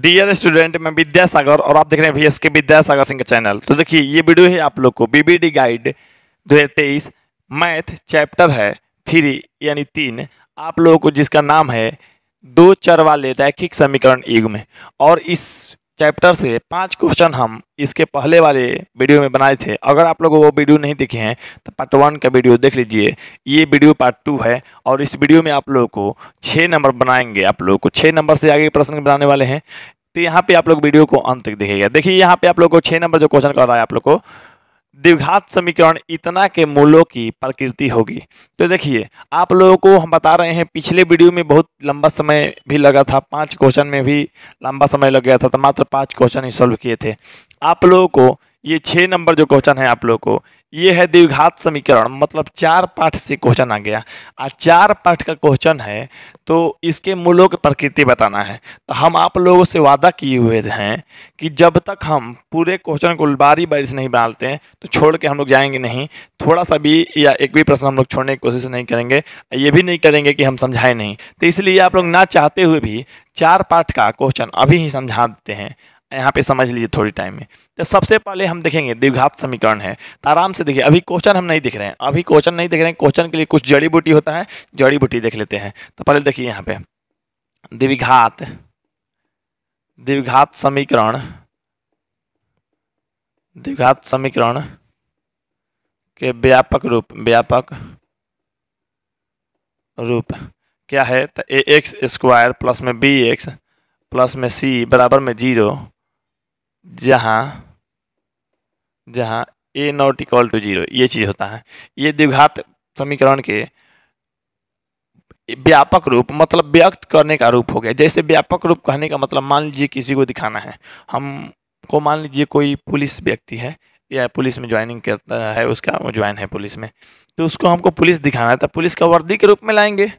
dear student मैं विद्यासागर और आप देख रहे हैं भैया के विद्यासागर सिंह का चैनल तो देखिए ये वीडियो है आप लोग को बीबीडी गाइड 2023 मैथ चैप्टर है थ्री यानी तीन आप लोगों को जिसका नाम है दो चर वाले रैखिक समीकरण युग में और इस चैप्टर से पांच क्वेश्चन हम इसके पहले वाले वीडियो में बनाए थे अगर आप लोग वो वीडियो नहीं देखे हैं तो पार्ट वन का वीडियो देख लीजिए ये वीडियो पार्ट टू है और इस वीडियो में आप लोगों को छः नंबर बनाएंगे आप लोगों को छः नंबर से आगे प्रश्न बनाने वाले हैं तो यहाँ पे आप लोग वीडियो को अंत तक देखेगा देखिए यहाँ पे आप लोग को छः नंबर जो क्वेश्चन कर रहा है आप लोग को द्विघात समीकरण इतना के मूलों की प्रकृति होगी तो देखिए आप लोगों को हम बता रहे हैं पिछले वीडियो में बहुत लंबा समय भी लगा था पांच क्वेश्चन में भी लंबा समय लग गया था तो मात्र पांच क्वेश्चन ही सॉल्व किए थे आप लोगों को ये छः नंबर जो क्वेश्चन है आप लोग को ये है द्विघात समीकरण मतलब चार पाठ से क्वेश्चन आ गया आ चार पाठ का क्वेश्चन है तो इसके मूलों की प्रकृति बताना है तो हम आप लोगों से वादा किए हुए हैं कि जब तक हम पूरे क्वेश्चन को बारी बारी से नहीं डालते हैं तो छोड़ के हम लोग जाएंगे नहीं थोड़ा सा भी या एक भी प्रश्न हम लोग छोड़ने की कोशिश नहीं करेंगे ये भी नहीं करेंगे कि हम समझाएं नहीं तो इसलिए आप लोग ना चाहते हुए भी चार पाठ का क्वेश्चन अभी ही समझा देते हैं यहाँ पे समझ लीजिए थोड़ी टाइम में तो सबसे पहले हम देखेंगे द्विघात समीकरण है तो आराम से देखिए अभी क्वेश्चन हम नहीं दिख रहे हैं अभी क्वेश्चन नहीं दिख रहे हैं क्वेश्चन के लिए कुछ जड़ी बूटी होता है जड़ी बूटी देख लेते हैं तो पहले देखिए यहाँ पे द्विघात द्विघात समीकरण द्विघात समीकरण के व्यापक रूप व्यापक रूप क्या है तो ए एक्स स्क्वायर प्लस में बी एक्स प्लस में सी बराबर में जीरो जहाँ जहाँ A not equal to zero ये चीज़ होता है ये द्विघात समीकरण के व्यापक रूप मतलब व्यक्त करने का रूप हो गया जैसे व्यापक रूप कहने का मतलब मान लीजिए किसी को दिखाना है हमको मान लीजिए कोई पुलिस व्यक्ति है या पुलिस में ज्वाइनिंग करता है उसका वो ज्वाइन है पुलिस में तो उसको हमको पुलिस दिखाना है तो पुलिस का वर्दी के रूप में लाएंगे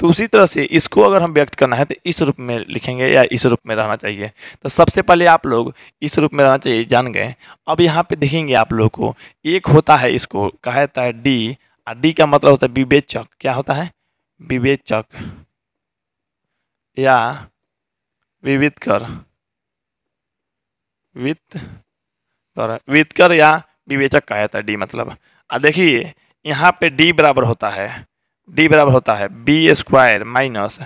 तो उसी तरह से इसको अगर हम व्यक्त करना है तो इस रूप में लिखेंगे या इस रूप में रहना चाहिए तो सबसे पहले आप लोग इस रूप में रहना चाहिए जान गए अब यहाँ पे देखेंगे आप लोग को एक होता है इसको कहा जाता है डी और डी का मतलब होता है विवेचक क्या होता है विवेचक या विविध कर वित्त कर कर या विवेचक कहा जाता है डी मतलब देखिए यहाँ पे डी बराबर होता है डी बराबर होता है B square minus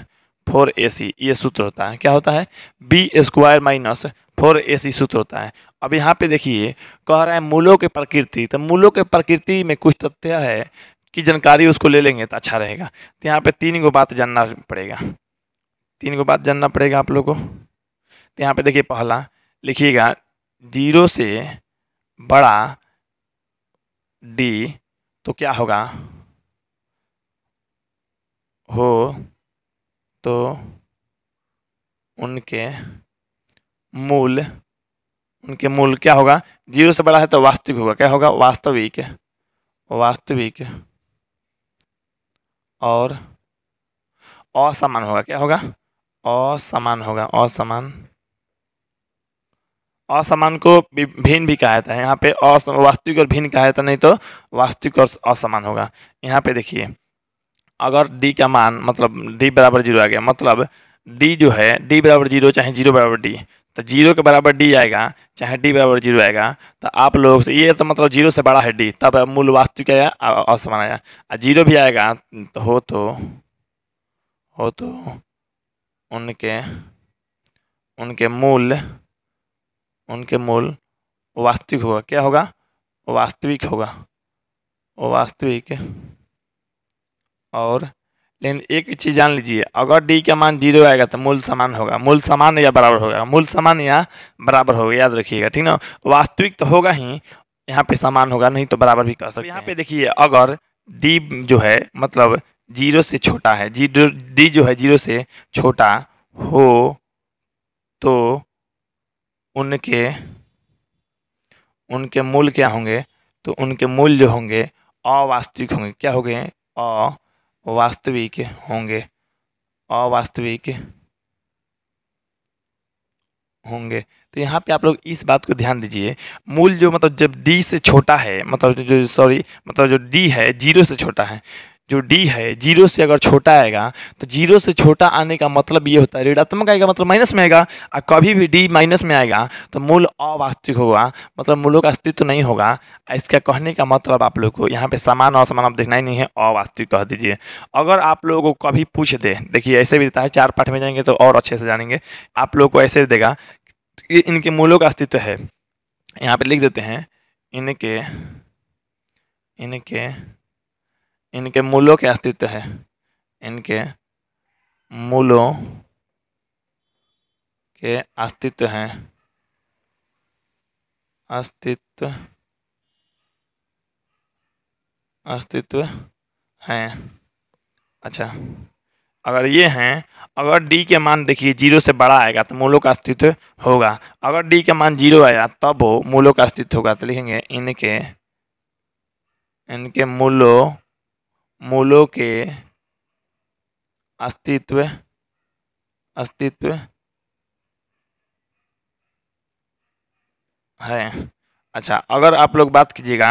four A C ये सूत्र होता है क्या होता है B square minus four A C सूत्र होता है अब यहाँ पे देखिए कह रहा है मूलों के प्रकृति तो मूलों के प्रकृति में कुछ तथ्य है कि जानकारी उसको ले लेंगे तो अच्छा रहेगा तो यहाँ पे तीन को बात जानना पड़ेगा तीन को बात जानना पड़ेगा आप लोगों को तो यहाँ पे देखिए पहला लिखिएगा जीरो से बड़ा डी तो क्या होगा हो तो उनके मूल उनके मूल क्या होगा जीरो से बड़ा है तो वास्तविक होगा क्या होगा वास्तविक वास्तविक और असमान होगा क्या होगा असमान होगा असमान असमान को भिन्न भी कहा जाता है यहाँ पे वास्तविक और भिन्न कहा जाता नहीं तो वास्तविक और असमान होगा यहाँ पे देखिए अगर d का मान मतलब d बराबर जीरो आ गया मतलब d जो है d बराबर जीरो चाहे जीरो बराबर d तो जीरो के बराबर डी आएगा चाहे डी बराबर जीरो आएगा तो आप लोग से ये तो मतलब जीरो से बड़ा है डी तब मूल वास्तविक आया असमान आया और जीरो भी आएगा तो हो तो हो तो उनके उनके मूल उनके मूल वास्तविक होगा क्या होगा वास्तविक होगा वास्तविक और लेकिन एक चीज़ जान लीजिए अगर डी का मान जीरो आएगा तो मूल समान होगा मूल समान या बराबर होगा मूल समान या बराबर होगा याद रखिएगा ठीक ना वास्तविक तो होगा ही यहाँ पे समान होगा नहीं तो बराबर भी कर सकते यहाँ पे देखिए अगर डी जो है मतलब जीरो से छोटा है जीरो डी जो है जीरो से छोटा हो तो उनके उनके मूल क्या होंगे तो उनके मूल जो होंगे अवास्तविक होंगे क्या हो गए अ वास्तविक होंगे अवास्तविक होंगे तो यहाँ पे आप लोग इस बात को ध्यान दीजिए मूल जो मतलब जब डी से छोटा है मतलब जो सॉरी मतलब जो डी है जीरो से छोटा है जो डी है जीरो से अगर छोटा आएगा तो जीरो से छोटा आने का मतलब ये होता है ऋणात्मक आएगा मतलब माइनस में आएगा और कभी भी डी माइनस में आएगा तो मूल अवास्तविक होगा मतलब मूलों का अस्तित्व तो नहीं होगा इसका कहने का मतलब आप लोग को यहाँ पे समान और समान आप देखना ही नहीं है अवास्तविक कह दीजिए अगर आप लोगों को कभी पूछ दे देखिए ऐसे भी देता है चार पाठ में जाएंगे तो और अच्छे से जानेंगे आप लोग को ऐसे देगा इनके मूलों का अस्तित्व है यहाँ पर लिख देते हैं इनके इनके इनके मूलों के अस्तित्व है इनके मूलों के अस्तित्व हैं अस्तित्व अस्तित्व हैं अच्छा अगर ये हैं अगर डी के मान देखिए जीरो से बड़ा आएगा तो मूलों का अस्तित्व होगा अगर डी के मान जीरो आया तब वो मूलों का अस्तित्व होगा तो लिखेंगे इनके इनके मूलों मूलों के अस्तित्व अस्तित्व है अच्छा अगर आप लोग बात कीजिएगा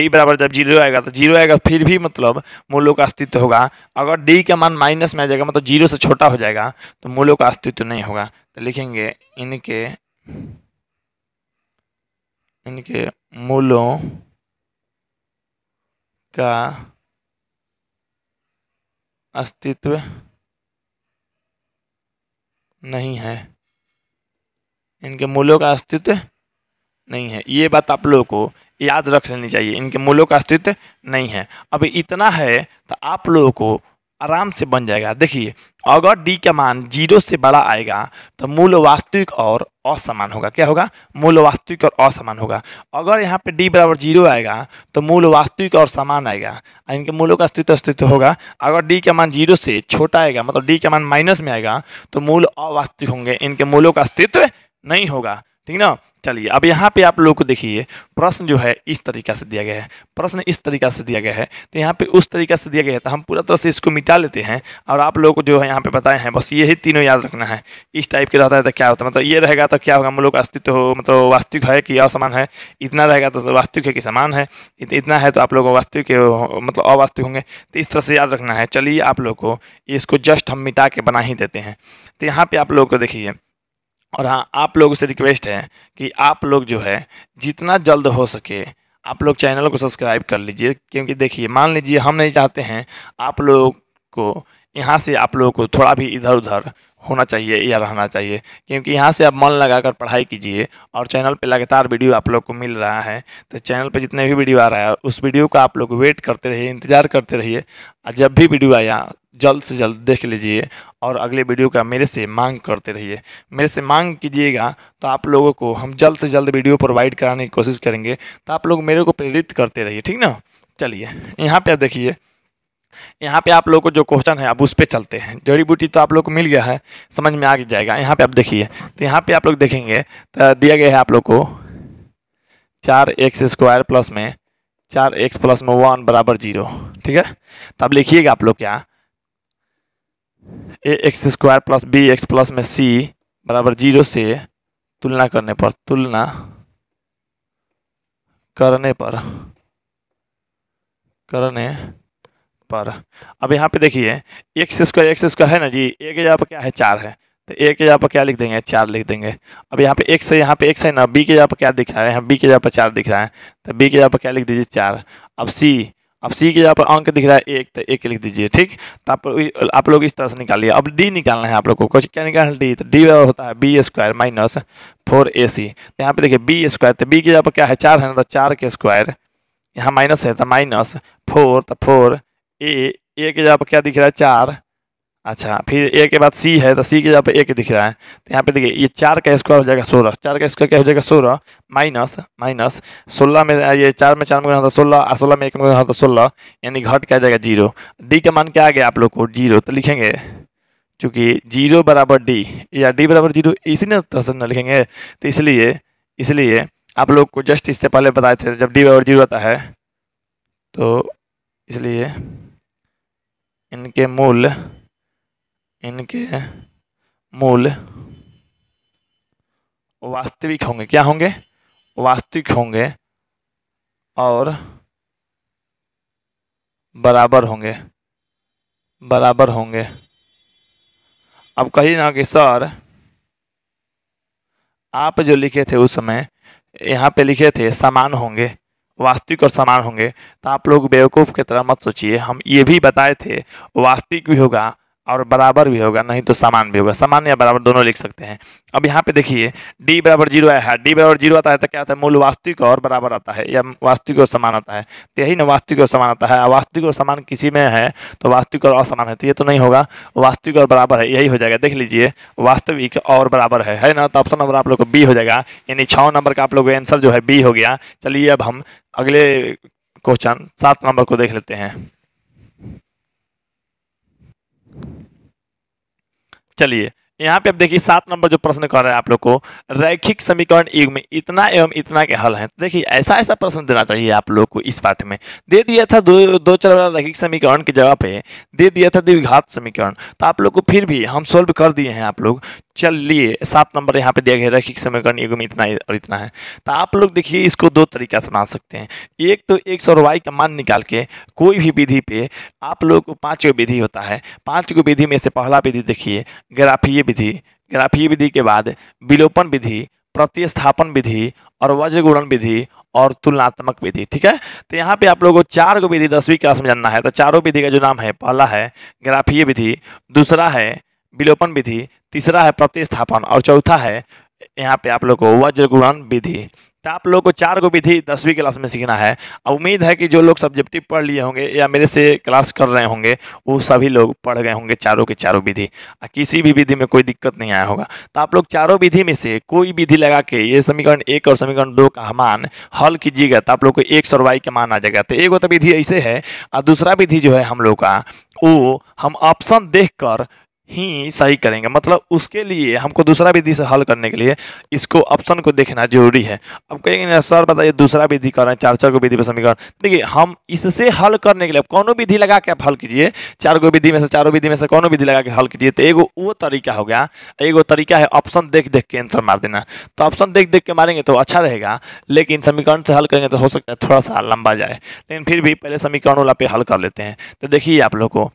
d बराबर जब जीरो आएगा तो जीरो आएगा फिर भी मतलब मूलों का अस्तित्व होगा अगर d का मान माइनस में आ जाएगा मतलब जीरो से छोटा हो जाएगा तो मूलों का अस्तित्व नहीं होगा तो लिखेंगे इनके इनके मूलों का अस्तित्व नहीं है इनके मूलों का अस्तित्व नहीं है ये बात आप लोगों को याद रख लेनी चाहिए इनके मूलों का अस्तित्व नहीं है अब इतना है तो आप लोगों को आराम से बन जाएगा देखिए अगर डी का मान जीरो से बड़ा आएगा तो मूल वास्तविक और असमान होगा क्या होगा मूल वास्तविक और असमान होगा अगर यहाँ पे डी बराबर जीरो आएगा तो मूल वास्तविक और समान आएगा इनके मूलों का अस्तित्व अस्तित्व होगा अगर डी का मान जीरो से छोटा आएगा मतलब डी का मान माइनस में आएगा तो मूल अवास्तविक होंगे इनके मूलों का अस्तित्व नहीं होगा ठीक ना चलिए अब यहाँ पे आप लोगों को देखिए प्रश्न जो है इस तरीका से दिया गया है प्रश्न इस तरीका से दिया गया है तो यहाँ पे उस तरीका से दिया गया है तो हम पूरा तरह से इसको मिटा लेते हैं और आप लोगों को जो है यहाँ पे बताए हैं बस यही तीनों याद रखना है इस टाइप के रहता है तो क्या होता है मतलब ये रहेगा तो क्या होगा हम लोग का अस्तित्व हो मतलब वास्तविक है कि असमान है इतना रहेगा तो वास्तविक है कि समान है इतना है तो आप लोग वास्तविक मतलब अवास्तविक होंगे तो इस तरह से याद रखना है चलिए आप लोग को इसको जस्ट हम मिटा के बना ही देते हैं तो यहाँ पर आप लोग को देखिए और हाँ आप लोगों से रिक्वेस्ट है कि आप लोग जो है जितना जल्द हो सके आप लोग चैनल को सब्सक्राइब कर लीजिए क्योंकि देखिए मान लीजिए हम नहीं चाहते हैं आप लोग को यहाँ से आप लोगों को थोड़ा भी इधर उधर होना चाहिए या रहना चाहिए क्योंकि यहाँ से आप मन लगाकर पढ़ाई कीजिए और चैनल पे लगातार वीडियो आप लोग को मिल रहा है तो चैनल पे जितने भी वीडियो आ रहा है उस वीडियो का आप लोग वेट करते रहिए इंतज़ार करते रहिए और जब भी वीडियो आया जल्द से जल्द देख लीजिए और अगले वीडियो का मेरे से मांग करते रहिए मेरे से मांग कीजिएगा तो आप लोगों को हम जल्द से जल्द वीडियो प्रोवाइड कराने की कोशिश करेंगे तो आप लोग मेरे को प्रेरित करते रहिए ठीक ना चलिए यहाँ पर आप देखिए यहाँ पे आप लोग को जो क्वेश्चन है अब उस पर चलते हैं जड़ी बूटी तो आप लोग को मिल गया है समझ में आ जाएगा यहाँ पे आप देखिए तो यहाँ पे आप लोग देखेंगे तो दिया गया है आप लोग को चार एक्स स्क्वायर प्लस में चार एक्स प्लस में वन बराबर जीरो ठीक है तो अब लिखिएगा आप लोग क्या A X square plus B X plus में सी बराबर जीरो से तुलना करने पर तुलना करने पर करने पर अब यहाँ पे देखिए एक्स स्क्वायर एक्स स्क्वायर है ना जी ए के जगह पर क्या है चार है तो ए के जगह पर क्या लिख देंगे चार लिख देंगे अब यहाँ पे एक से यहाँ पे एक से ना बी के जगह पर क्या दिख रहा है यहाँ बी के जगह पर चार दिख रहा है तो बी के जगह पर क्या लिख दीजिए चार अब सी अब सी के जहाँ पर अंक दिख रहा है एक तो एक लिख दीजिए ठीक तो आप, आप लोग इस तरह से निकालिए अब डी निकालना है आप लोग को कुछ क्या निकालना है डी तो डी होता है B square minus four A C तो यहाँ पे देखिए बी स्क्वायर तो बी के जगह पर क्या है चार है ना तो चार के स्क्वायर यहाँ माइनस है तो माइनस फोर तो फोर ए ए के जगह पर क्या दिख रहा है चार अच्छा फिर ए के बाद सी है तो सी के जगह पे एक दिख रहा है तो यहाँ पे देखिए ये चार का स्क्वायर हो जाएगा सोलह चार का स्क्वायर क्या हो जाएगा सोलह माइनस माइनस सोलह में ये चार में चार में होता तो सोलह और सोलह में एक में होता तो सोलह यानी घट क्या जाएगा जीरो डी का मान क्या आ गया आप लोग को जीरो तो लिखेंगे चूँकि जीरो बराबर डी या डी बराबर जीरो इसी ने तरह तो से लिखेंगे तो इसलिए इसलिए आप लोग को जस्ट इससे पहले बताए थे जब डी बराबर जीरो आता है तो इसलिए इनके मूल इनके मूल वास्तविक होंगे क्या होंगे वास्तविक होंगे और बराबर होंगे बराबर होंगे अब कहिए ना कि सर आप जो लिखे थे उस समय यहाँ पे लिखे थे समान होंगे वास्तविक और समान होंगे तो आप लोग बेवकूफ़ की तरह मत सोचिए हम ये भी बताए थे वास्तविक भी होगा और बराबर भी होगा नहीं तो समान भी होगा समान या बराबर दोनों लिख सकते हैं अब यहाँ पे देखिए d बराबर जीरो आया है d बराबर जीरो आता है तो क्या आता है मूल वास्तविक और बराबर आता है या वास्तविक और समान आता है तो यही ना वास्तविक और समान आता है वास्तविक और समान किसी में है तो वास्तविक और असमान है तो ये तो नहीं होगा वास्तविक और बराबर है यही हो जाएगा देख लीजिए वास्तविक और बराबर है है ना तो ऑप्शन नंबर आप लोग को बी हो जाएगा यानी छः नंबर का आप लोग आंसर जो है बी हो गया चलिए अब हम अगले क्वेश्चन सात नंबर को देख लेते हैं चलिए यहाँ पे आप देखिए सात नंबर जो प्रश्न कर रहे हैं आप लोग को रैखिक समीकरण युग में इतना एवं इतना के हल हैं तो देखिए ऐसा ऐसा प्रश्न देना चाहिए आप लोग को इस पाठ में दे दिया था दो दो चर वाला रैखिक समीकरण की जगह पे दे दिया था द्विघात समीकरण तो आप लोग को फिर भी हम सोल्व कर दिए हैं आप लोग चलिए सात नंबर यहाँ पे दिया गया रैखिक समीकरण में इतना और इतना है तो आप लोग देखिए इसको दो तरीका से मान सकते हैं एक तो एक सौ वाई का मान निकाल के कोई भी विधि पे आप लोग को पाँच गो विधि होता है पाँच गो विधि में से पहला विधि देखिए ग्राफीय विधि ग्राफीय विधि के बाद विलोपन विधि प्रतिस्थापन विधि और वज्रगुणन विधि और तुलनात्मक विधि ठीक है तो यहाँ पे आप लोगों को चार को विधि दसवीं क्लास में जानना है तो चारों विधि का जो नाम है पहला है ग्राफीय विधि दूसरा है विलोपन विधि तीसरा है प्रतिस्थापन और चौथा है यहाँ पे आप लोग को वज्रगुणन विधि तो आप लोग को चार को विधि दसवीं क्लास में सीखना है और उम्मीद है कि जो लोग सब्जेक्टिव पढ़ लिए होंगे या मेरे से क्लास कर रहे होंगे वो सभी लोग पढ़ गए होंगे चारों के चारों विधि किसी भी विधि में कोई दिक्कत नहीं आया होगा तो आप लोग चारों विधि में से कोई विधि लगा के ये समीकरण एक और समीकरण दो का मान हल कीजिएगा तो आप लोग को एक सरवाई का मान आ जाएगा तो एक तो विधि ऐसे है और दूसरा विधि जो है हम लोग का वो हम ऑप्शन देख कर ही सही करेंगे मतलब उसके लिए हमको दूसरा विधि से हल करने के लिए इसको ऑप्शन को देखना जरूरी है अब कहेंगे सर बताइए दूसरा विधि कर रहे हैं चार चार को विधि पर समीकरण देखिए हम इससे हल करने के लिए कौन विधि लगा के आप हल कीजिए चार गो विधि में से चारों विधि में से कौनों विधि लगा के हल कीजिए तो एगो वो तरीका हो गया एगो तरीका है ऑप्शन देख देख के आंसर मार देना तो ऑप्शन देख देख के मारेंगे तो अच्छा रहेगा लेकिन समीकरण से हल करेंगे तो हो सकता है थोड़ा सा लंबा जाए लेकिन फिर भी पहले समीकरण वाला पे हल कर लेते हैं तो देखिए आप लोग को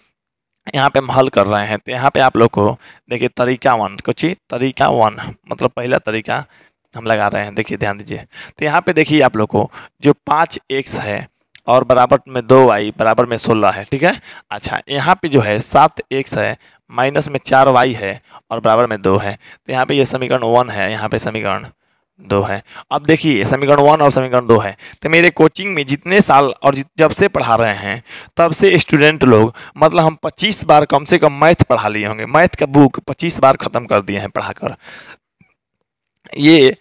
यहाँ पे हम हल कर रहे हैं तो यहाँ पे आप लोग को देखिए तरीका वन कुछ तरीका वन मतलब पहला तरीका हम लगा रहे हैं देखिए ध्यान दीजिए तो यहाँ पे देखिए आप लोग को जो पाँच एक्स है और बराबर में दो वाई बराबर में सोलह है ठीक है अच्छा यहाँ पे जो है सात एक्स है माइनस में चार वाई है और बराबर में दो है तो यहाँ पे ये यह समीकरण वन है यहाँ पे समीकरण दो है अब देखिए समीकरण वन और समीकरण दो है तो मेरे कोचिंग में जितने साल और जित जब से पढ़ा रहे हैं तब से स्टूडेंट लोग मतलब हम 25 बार कम से कम मैथ पढ़ा लिए होंगे मैथ का बुक 25 बार ख़त्म कर दिए हैं पढ़ाकर ये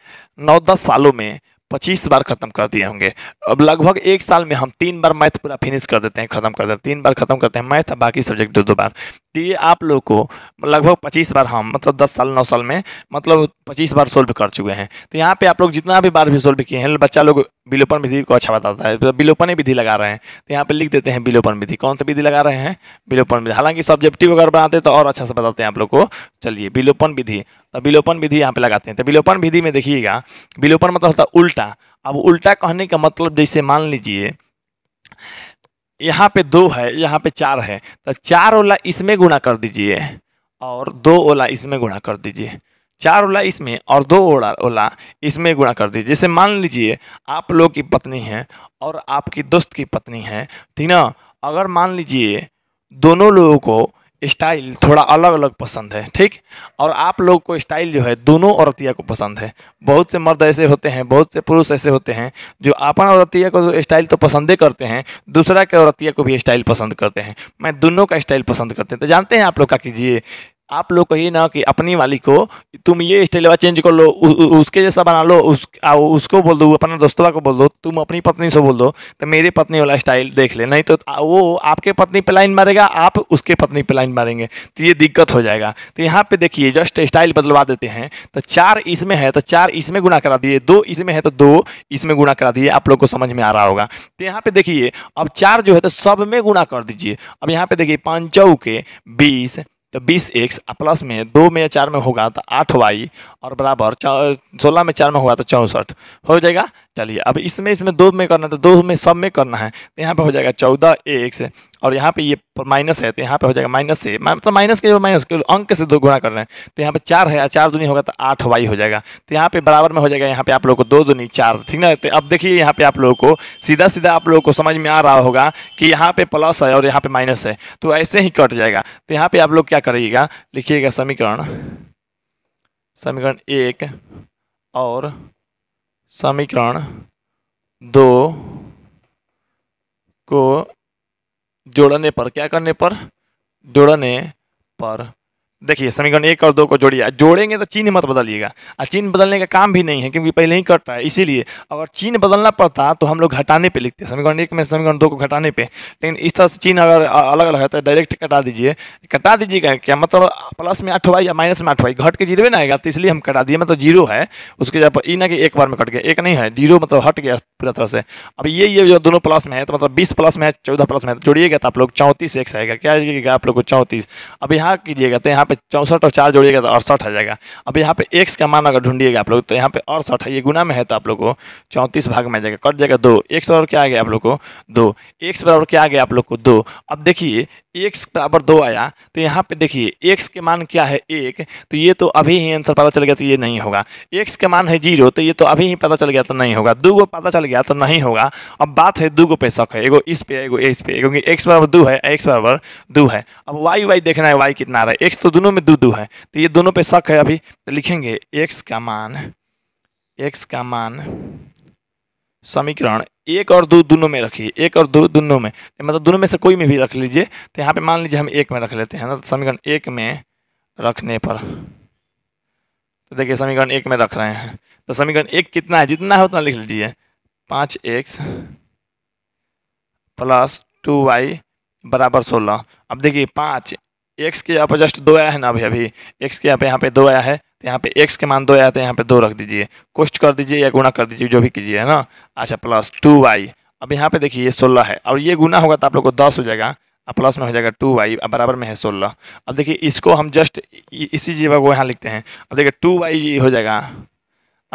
नौ दस सालों में पच्चीस बार खत्म कर दिए होंगे अब लगभग एक साल में हम तीन बार मैथ पूरा फिनिश कर देते हैं खत्म कर देते हैं तीन बार खत्म करते हैं मैथ बाकी सब्जेक्ट दो दो बार ये आप लोग को लगभग पच्चीस बार हम मतलब दस साल नौ साल में मतलब पच्चीस बार सोल्व कर चुके हैं तो यहाँ पे आप लोग जितना भी बार भी सोल्व किए हैं बच्चा लोग विलोपन विधि को अच्छा बताता है तो विलोपन विधि लगा रहे हैं तो यहाँ पे लिख देते हैं विलोपन विधि कौन सा विधि लगा रहे हैं विलोपन विधि हालांकि सब्जेक्टिव अगर बनाते तो और अच्छा से बताते हैं आप लोग को चलिए विलोपन विधि तो विलोपन विधि यहाँ पे लगाते हैं तो विलोपन विधि में देखिएगा विलोपन मतलब होता है उल्टा अब उल्टा कहने का मतलब जैसे मान लीजिए यहाँ पे दो है यहाँ पे चार है तो चार ओला इसमें गुणा कर दीजिए और दो ओला इसमें गुणा कर दीजिए चार ओला इसमें और दो ओला ओला इसमें गुणा कर दीजिए जैसे मान लीजिए आप लोग की पत्नी है और आपकी दोस्त की पत्नी है ठीक ना अगर मान लीजिए दोनों लोगों को स्टाइल थोड़ा अलग अलग पसंद है ठीक और आप लोग को स्टाइल जो है दोनों औरतिया को पसंद है बहुत से मर्द ऐसे होते हैं बहुत से पुरुष ऐसे होते हैं जो अपन औरतिया को स्टाइल तो पसंदे करते हैं दूसरा के औरतिया को भी स्टाइल पसंद करते हैं मैं दोनों का स्टाइल पसंद करते हैं तो जानते हैं आप लोग का कीजिए आप लोग कहिए ना कि अपनी वाली को तुम ये वाला चेंज कर लो उ, उसके जैसा बना लो उस आ, उसको बोल दो अपना दोस्तों को बोल दो तुम अपनी पत्नी से बोल दो तो मेरी पत्नी वाला स्टाइल देख ले नहीं तो वो आपके पत्नी पे लाइन मारेगा आप उसके पत्नी पे लाइन मारेंगे तो ये दिक्कत हो जाएगा तो यहाँ पे देखिए जस्ट स्टाइल बदलवा देते हैं तो चार इसमें है तो चार इसमें गुना करा दिए दो इसमें है तो दो इसमें गुणा करा दिए आप लोग को समझ में आ रहा होगा तो यहाँ पे देखिए अब चार जो है तो सब में गुणा कर दीजिए अब यहाँ पे देखिए पाँच चौके बीस तो बीस एक्स प्लस में दो में या चार में होगा तो आठ वाई और बराबर सोलह में चार में होगा तो चौंसठ हो जाएगा चलिए अब इसमें इसमें दो में करना है तो दो में सब में करना है तो यहाँ पर हो जाएगा चौदह एक्स और यहाँ पे ये माइनस है तो यहाँ पे हो जाएगा माइनस से मतलब माइनस के माइनस के अंक से दो गुणा कर रहे हैं तो यहाँ पे चार है चार दूनी होगा तो आठ वाई हो जाएगा तो यहाँ पे बराबर में हो जाएगा यहाँ पे आप लोग को दो दुनी चार ठीक ना तो अब देखिए यहाँ पे आप लोगों को सीधा सीधा आप लोगों को समझ में आ रहा होगा कि यहाँ पे प्लस है और यहाँ पे माइनस है तो ऐसे ही कट जाएगा तो यहाँ पे आप लोग क्या करिएगा लिखिएगा समीकरण समीकरण एक और समीकरण दो को जोड़ने पर क्या करने पर जोड़ने पर देखिए समीकरण एक और दो को जोड़िए जोड़ेंगे तो चिन्ह मत बदलिएगा और चिन्ह बदलने का काम भी नहीं है क्योंकि पहले ही कट रहा है इसीलिए अगर चिन्ह बदलना पड़ता तो हम लोग घटाने पे लिखते हैं समीकरण एक में समीकरण दो को घटाने पे लेकिन इस तरह से चिन्ह अगर अलग अलग है तो डायरेक्ट कटा दीजिए कटा दीजिएगा क्या मतलब प्लस में आठ या माइनस में आठ घट के जीरो में ना आएगा तो इसलिए हम कटा दिए मतलब जीरो है उसके जब ई ना कि एक बार में कट गया एक नहीं है जीरो मतलब हट गया पूरा तरह से अब ये ये जो दोनों प्लस में है तो मतलब बीस प्लस में है चौदह प्लस में है तो जोड़िएगा तो आप लोग चौंतीस एक्स आएगा क्या आएगा आप लोग को चौंतीस अब यहाँ कीजिएगा तो यहाँ पे चौंसठ और चार जोड़िएगा तो अड़सठ आ जाएगा अब यहाँ पे एक्स का मान अगर ढूंढिएगा आप लोग तो यहाँ पे अड़सठ है ये गुना में है तो आप लोग को चौंतीस भाग में आ जाएगा कट जाएगा दो एक्स बराबर क्या आ गया आप लोग को दो एक्स बराबर क्या आ गया आप लोग को दो अब देखिए एक्स बराबर दो आया तो यहाँ पे देखिए एक्स के मान क्या है एक तो ये तो अभी ही आंसर पता चल गया तो ये नहीं होगा एक्स का मान है जीरो तो ये तो अभी ही पता चल गया तो नहीं होगा दो गो पता चल गया तो नहीं होगा अब बात है दो गो पे शक है एगो इस पे एगो इस पे क्योंकि एक्स बराबर दो है एक्स बराबर दो है अब वाई वाई देखना है वाई कितना आ रहा है एक्स तो दो दोनों में दो दो है तो ये दोनों पे शक है अभी तो लिखेंगे एक्स का मान एक्स का मान समीकरण एक और दो दोनों में रखिए एक और दो दोनों में मतलब दोनों में से कोई में भी रख लीजिए तो यहाँ पे मान लीजिए हम एक में रख लेते हैं ना मतलब तो समीकरण एक में रखने पर तो देखिए समीकरण एक में रख रहे हैं तो समीकरण एक कितना है जितना है उतना लिख लीजिए पाँच एक्स प्लस टू वाई बराबर सोलह अब देखिए पाँच एक्स के यहाँ पर जस्ट दो आया है ना अभी अभी एक्स के यहाँ पे यहाँ पे दो आया है तो यहाँ पे एक्स के मान दो आया तो यहाँ पे दो रख दीजिए कोष्ट कर दीजिए या गुणा कर दीजिए जो भी कीजिए है ना अच्छा प्लस टू वाई अब यहाँ पे देखिए ये सोलह है और ये गुना होगा तो आप लोग को दस हो जाएगा अब प्लस में हो जाएगा टू वाई बराबर में है सोलह अब देखिए इसको हम जस्ट इसी जीव को यहाँ लिखते हैं अब देखिए टू वाई हो जाएगा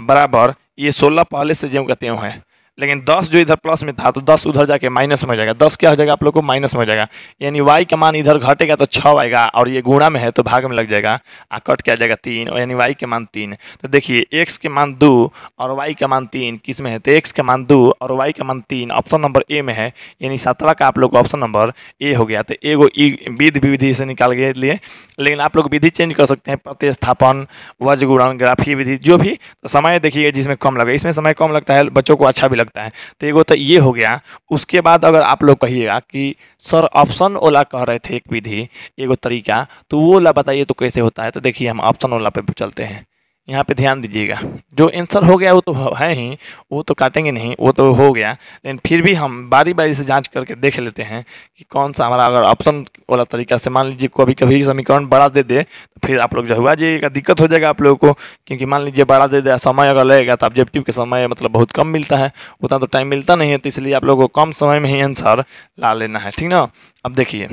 बराबर ये सोलह पहले से जो कहते हैं लेकिन दस जो इधर प्लस में था तो दस उधर जाके माइनस में हो जाएगा दस क्या हो जाएगा आप लोग को माइनस में हो जाएगा यानी वाई का मान इधर घटेगा तो छः आएगा और ये गुणा में है तो भाग में लग जाएगा आ कट के आ जाएगा तीन और यानी वाई के मान तीन तो देखिए एक्स के मान दो और वाई का मान तीन किस में है तो एक्स का मान दो और वाई का मान तीन ऑप्शन नंबर ए में है यानी सातवा का आप लोग को ऑप्शन नंबर ए हो गया तो ए गो e, विधि विधि से निकाल के लिए लेकिन आप लोग विधि चेंज कर सकते हैं प्रतिस्थापन वजगुणन ग्राफी विधि जो भी तो समय देखिए जिसमें कम लगे इसमें समय कम लगता है बच्चों को अच्छा भी लगता है तो एगो तो ये हो गया उसके बाद अगर आप लोग कहिएगा कि सर ऑप्शन ओला कह रहे थे एक विधि एगो तरीका तो वो ओला बताइए तो कैसे होता है तो देखिए हम ऑप्शन ओला पे चलते हैं यहाँ पे ध्यान दीजिएगा जो आंसर हो गया वो तो है ही वो तो काटेंगे नहीं वो तो हो गया लेकिन फिर भी हम बारी बारी से जांच करके देख लेते हैं कि कौन सा हमारा अगर ऑप्शन वाला तरीका से मान लीजिए कभी कभी समीकरण बड़ा दे दे तो फिर आप लोग जो हुआ जाइएगा दिक्कत हो जाएगा आप लोगों को क्योंकि मान लीजिए बड़ा दे दे समय अगर लगेगा तो ऑब्जेक्टिव के समय मतलब बहुत कम मिलता है उतना तो टाइम मिलता नहीं है तो इसलिए आप लोग को कम समय में ही आंसर ला लेना है ठीक ना अब देखिए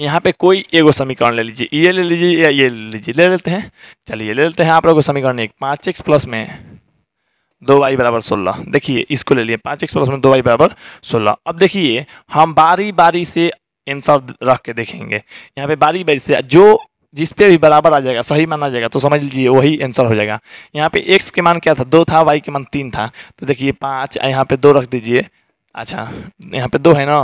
यहाँ पे कोई एगो समीकरण ले लीजिए ये ले लीजिए या ये ले लीजिए ले लेते हैं चलिए ले लेते हैं आप लोग को समीकरण एक पाँच एक्स प्लस में दो वाई बराबर सोलह देखिए इसको ले लिए पाँच एक्स प्लस में दो वाई बराबर सोलह अब देखिए हम बारी बारी से आंसर रख के देखेंगे यहाँ पे बारी बारी से जो जिस पे भी बराबर आ जाएगा सही माना जाएगा तो समझ लीजिए वही आंसर हो जाएगा यहाँ पे एक्स के मान क्या था दो था वाई के मान तीन था तो देखिए पाँच यहाँ पे दो रख दीजिए अच्छा यहाँ पे दो है ना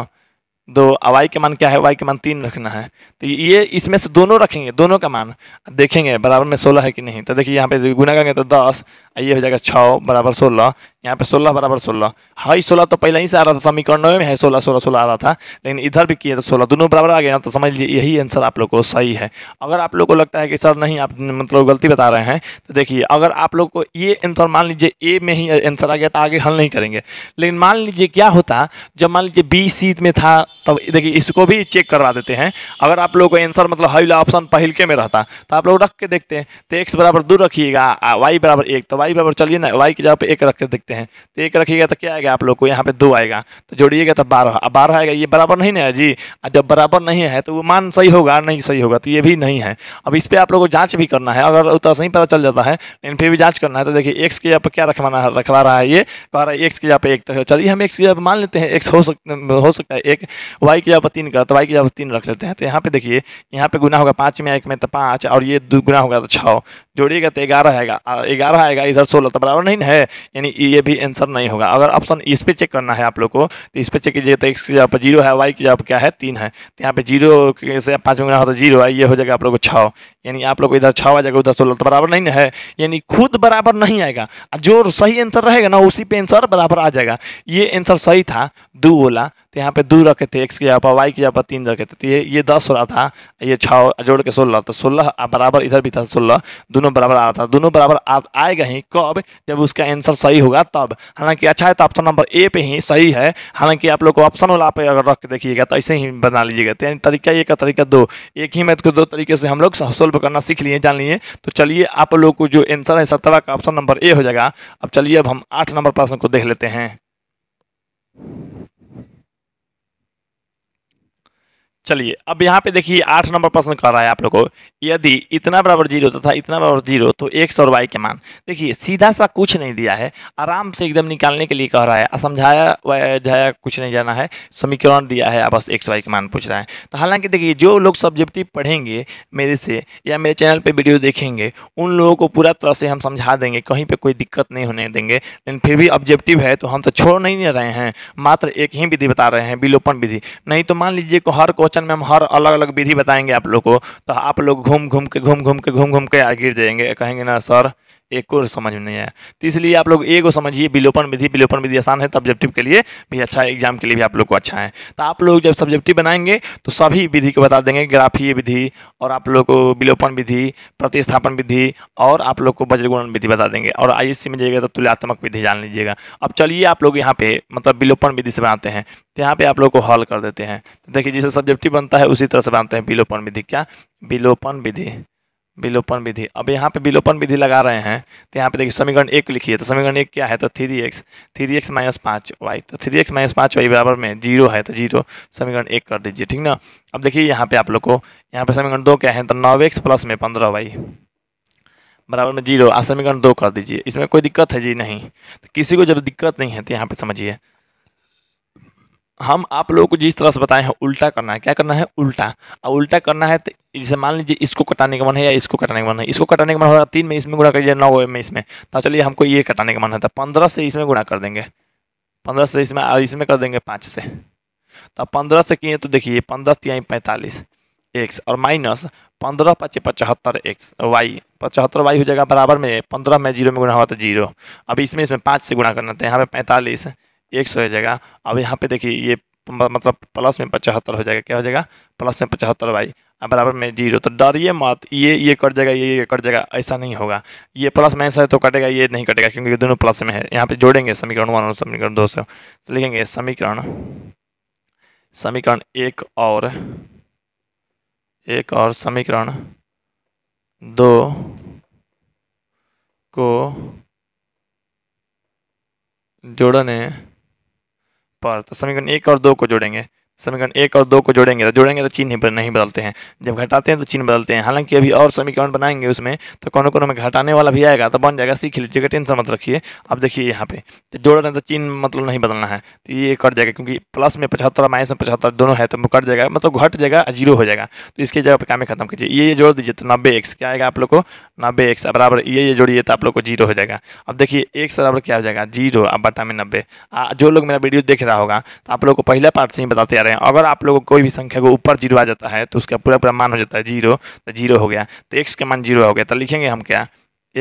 दो वाई के मान क्या है वाई के मान तीन रखना है तो ये इसमें से दोनों रखेंगे दोनों का मान देखेंगे बराबर में सोलह है कि नहीं तो देखिए यहाँ पे गुना करेंगे तो दस ये हो जाएगा छः बराबर सोलह यहाँ पे सोलह बराबर सोलह हाई सोलह तो पहले ही से आ रहा था समीकरण में है सोलह सोलह सोलह आ रहा था लेकिन इधर भी किया तो सोलह दोनों बराबर आ गया तो समझ लीजिए यही आंसर आप लोग को सही है अगर आप लोग को लगता है कि सर नहीं आप मतलब गलती बता रहे हैं तो देखिए अगर आप लोग को ये आंसर मान लीजिए ए में ही आंसर आ गया तो आगे हल नहीं करेंगे लेकिन मान लीजिए क्या होता जब मान लीजिए बी सी में था तब तो देखिए इसको भी चेक करवा देते हैं अगर आप लोग को आंसर मतलब हाई ऑप्शन पहल के में रहता तो आप लोग रख के देखते हैं तो एक्स बराबर दो रखिएगा वाई बराबर एक तो वाई बराबर चलिए ना वाई की जगह पर एक रख के देखते हैं हैं तो एक रखिएगा तो क्या आएगा आप लोग को यहाँ पे दो आएगा तो जोड़िएगा तो बारह अब बारह आएगा ये बराबर नहीं ना है जी जब बराबर नहीं है तो वो मान सही होगा नहीं सही होगा तो ये भी नहीं है अब इस पर आप लोग को जाँच भी करना है अगर उतना सही पता चल जाता है लेकिन फिर भी जाँच करना है तो देखिए एक्स के आप क्या रखवाना रखवा रहा है ये कह रहा है एक्स की आप एक तो चलिए हम एक्स के आप मान लेते हैं एक्स हो सकते हो सकता है एक वाई की आप तीन का तो वाई की आप तीन रख लेते हैं तो यहाँ पर देखिए यहाँ पर गुना होगा पाँच में एक में तो पाँच और ये दो गुना होगा तो छः जोड़िएगा तो ग्यारह आएगा ग्यारह आएगा इधर सोलह तो बराबर नहीं है यानी ये ये भी आंसर नहीं होगा अगर ऑप्शन इस पे चेक करना है आप लोग को तो इस पे चेक कीजिए तो एक्स की जगह पर जीरो है वाई की जगह क्या है तीन है तो यहाँ पे जीरो से पाँच गुना होता है जीरो है ये हो जाएगा आप लोग को छः यानी आप लोग को इधर छः आ जाएगा उधर सोलह तो बराबर नहीं है यानी खुद बराबर नहीं आएगा जो सही आंसर रहेगा ना उसी पे आंसर बराबर आ जाएगा ये आंसर सही था दो वोला तो यहाँ पे दो रखे थे एक्स की जगह पर वाई की जगह पर तीन रखे थे तो ये ये दस हो रहा था ये छः जोड़ के सोलह तो सोलह बराबर इधर भी था सोलह दोनों बराबर आ रहा था दोनों बराबर आएगा ही कब जब उसका आंसर सही होगा तब हालांकि अच्छा है तो ऑप्शन नंबर ए पे ही सही है हालांकि आप लोग को ऑप्शन वाला पे अगर रख के देखिएगा तो ऐसे ही बना लीजिएगा तो यानी तरीका एक का तरीका दो एक ही मैथ को दो तरीके से हम लोग सोल्व करना सीख लिए जान लिए तो चलिए आप लोग को जो आंसर है सत्रह का ऑप्शन नंबर ए हो जाएगा अब चलिए अब हम आठ नंबर प्रश्न को देख लेते हैं चलिए अब यहाँ पे देखिए आठ नंबर प्रश्न कर रहा है आप लोग को यदि इतना बराबर जीरो तथा इतना बराबर जीरो तो एक्स और वाई के मान देखिए सीधा सा कुछ नहीं दिया है आराम से एकदम निकालने के लिए कह रहा है समझाया वजाया कुछ नहीं जाना है समीकरण दिया है बस एक्स वाई के मान पूछ रहा है तो हालांकि देखिए जो लोग सब्जेक्टिव पढ़ेंगे मेरे से या मेरे चैनल पर वीडियो देखेंगे उन लोगों को पूरा तरह से हम समझा देंगे कहीं पर कोई दिक्कत नहीं होने देंगे लेकिन फिर भी ऑब्जेक्टिव है तो हम तो छोड़ नहीं रहे हैं मात्र एक ही विधि बता रहे हैं विलोपन विधि नहीं तो मान लीजिए हर कोच क्वेश्चन में हम हर अलग अलग विधि बताएंगे आप लोग को तो आप लोग घूम घूम के घूम घूम के घूम घूम के गिर जाएंगे कहेंगे ना सर एक को समझ में नहीं आया तो इसलिए आप लोग ए को समझिए विलोपन विधि विलोपन विधि आसान है सब्जेक्टिव तो के लिए भी अच्छा है एग्जाम के लिए भी आप लोग को अच्छा है तो आप लोग जब सब्जेक्टिव बनाएंगे तो सभी विधि को बता देंगे ग्राफीय विधि और आप लोग को विलोपन विधि प्रतिस्थापन विधि और आप लोग को वज्रगुणन विधि बता देंगे और आई में जाइएगा तो तुलनात्मक विधि जान लीजिएगा अब चलिए आप लोग यहाँ पे मतलब विलोपन विधि से बनाते हैं तो यहाँ पे आप लोग को हॉल कर देते हैं तो देखिए जैसे सब्जेक्टिव बनता है उसी तरह से बनाते हैं विलोपन विधि क्या विलोपन विधि विलोपन विधि अब यहाँ पे विलोपन विधि लगा रहे हैं तो यहाँ पे देखिए समीकरण एक लिखिए तो समीकरण एक क्या है तो three X three X minus पाँच वाई तो थ्री एक्स माइनस पाँच वाई बराबर में जीरो है तो जीरो समीकरण एक कर दीजिए ठीक ना अब देखिए यहाँ पे आप लोग को यहाँ पे समीकरण दो क्या है तो नौ एक्स प्लस में पंद्रह वाई बराबर में जीरो आ समीकरण दो कर दीजिए इसमें कोई दिक्कत है जी नहीं तो किसी को जब दिक्कत नहीं है तो यहाँ पे समझिए हम आप लोगों को जिस तरह से बताए हैं उल्टा करना है क्या करना है उल्टा और उल्टा करना है तो जैसे मान लीजिए इसको कटाने का मन है या इसको कटाने का मन है इसको कटाने का मन होगा तीन में इसमें गुणा करिए नौ में इसमें तो चलिए हमको ये कटाने का मन है तो पंद्रह से इसमें गुणा कर देंगे पंद्रह से इसमें और इसमें कर देंगे पाँच से तो पंद्रह से किए तो देखिए पंद्रह तिहाई पैंतालीस एक्स और माइनस पंद्रह पच्चीस पचहत्तर एक्स वाई पचहत्तर वाई हो जाएगा बराबर में पंद्रह में जीरो में गुणा हुआ तो जीरो अब इसमें इसमें पाँच से गुणा करना था तो यहाँ पे पैंतालीस एक सौ हो जाएगा अब यहाँ पे देखिए ये मतलब प्लस में पचहत्तर हो जाएगा क्या हो जाएगा प्लस में पचहत्तर भाई अब बराबर में जीरो तो डरिए मत ये ये कट जाएगा ये ये कट जाएगा ऐसा नहीं होगा ये प्लस में ऐसा है तो कटेगा ये नहीं कटेगा क्योंकि दोनों प्लस में है यहाँ पे जोड़ेंगे समीकरण वन और समीकरण दो से तो लिखेंगे समीकरण समीकरण एक और एक और समीकरण दो को जोड़ने पर तो समीकरण एक और दो को जोड़ेंगे समीकरण एक और दो को जोड़ेंगे तो जोड़ेंगे तो चिन्ह नहीं बदलते हैं जब घटाते हैं तो चिन्ह बदलते हैं हालांकि अभी और समीकरण बनाएंगे उसमें तो कोनो कोनो में घटाने वाला भी आएगा तो बन जाएगा सीख लीजिएगा टेंशन मत रखिए आप देखिए यहाँ पे तो जोड़ रहे हैं तो चिन्ह मतलब नहीं बदलना है तो ये कट जाएगा क्योंकि प्लस में पचहत्तर माइनस में पचहत्तर दोनों है तो कट जाएगा मतलब घट जाएगा जीरो हो जाएगा तो इसके जगह पर काम खत्म कीजिए ये ये जोड़ दीजिए तो नब्बे एक्स क्या आएगा आप लोग को नब्बे एक्स बराबर ये ये जोड़िए तो आप लोग को जीरो हो जाएगा अब देखिए एक्स बराबर क्या हो जाएगा जीरो अब बटा में नब्बे जो लोग मेरा वीडियो देख रहा होगा तो आप लोग को पहला पार्ट से ही बताते आ रहे हैं अगर आप लोगों को कोई भी संख्या को ऊपर जीरो आ जाता है तो उसका पूरा पूरा मान हो जाता है जीरो तो जीरो हो गया तो एक्स का मान जीरो हो गया तो लिखेंगे हम क्या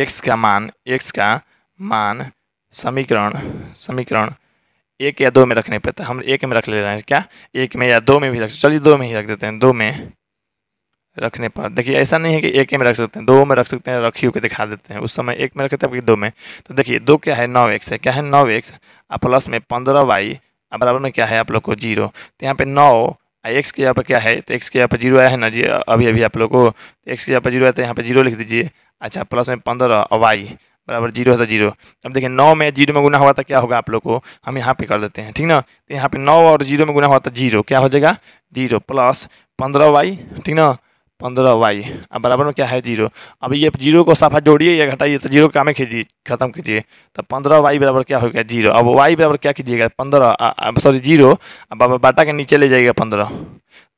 एक्स का मान एक्स का मान समीकरण समीकरण एक या दो में रखने पर तो हम एक में रख ले रहे हैं क्या एक में या दो में भी रख चलिए दो में ही रख देते हैं दो में रखने पर देखिए ऐसा नहीं है कि एक में रख सकते हैं दो में रख सकते हैं रखी होकर दिखा देते हैं उस समय एक में रखते हैं दो में तो देखिए दो क्या है नौ एक्स है क्या है नौ एक्स और प्लस में पंद्रह वाई अब बराबर में क्या है आप लोग को जीरो तो यहाँ पे नौ एक्स के यहाँ पर क्या है तो एक्स के यहाँ पर जीरो आया है ना जी अभी अभी आप लोग को एक्स तो के यहाँ पर जीरो आया तो यहाँ पर जीरो लिख दीजिए अच्छा प्लस में पंद्रह और वाई बराबर जीरो है तो जीरो अब देखिए नौ में जीरो में गुना हुआ था तो क्या होगा आप लोग को हम यहाँ पे कर देते हैं ठीक ना तो यहाँ पे नौ और जीरो में गुना हुआ था तो जीरो क्या हो जाएगा जीरो प्लस पंद्रह वाई ठीक ना पंद्रह वाई अब बराबर में क्या है जीरो अब ये जीरो को साफा जोड़िए या घटाइए तो जीरो का में खींचिए खत्म कीजिए तो पंद्रह वाई बराबर क्या हो गया जीरो अब वाई बराबर क्या कीजिएगा पंद्रह सॉरी जीरो अब बाटा के नीचे ले जाइएगा पंद्रह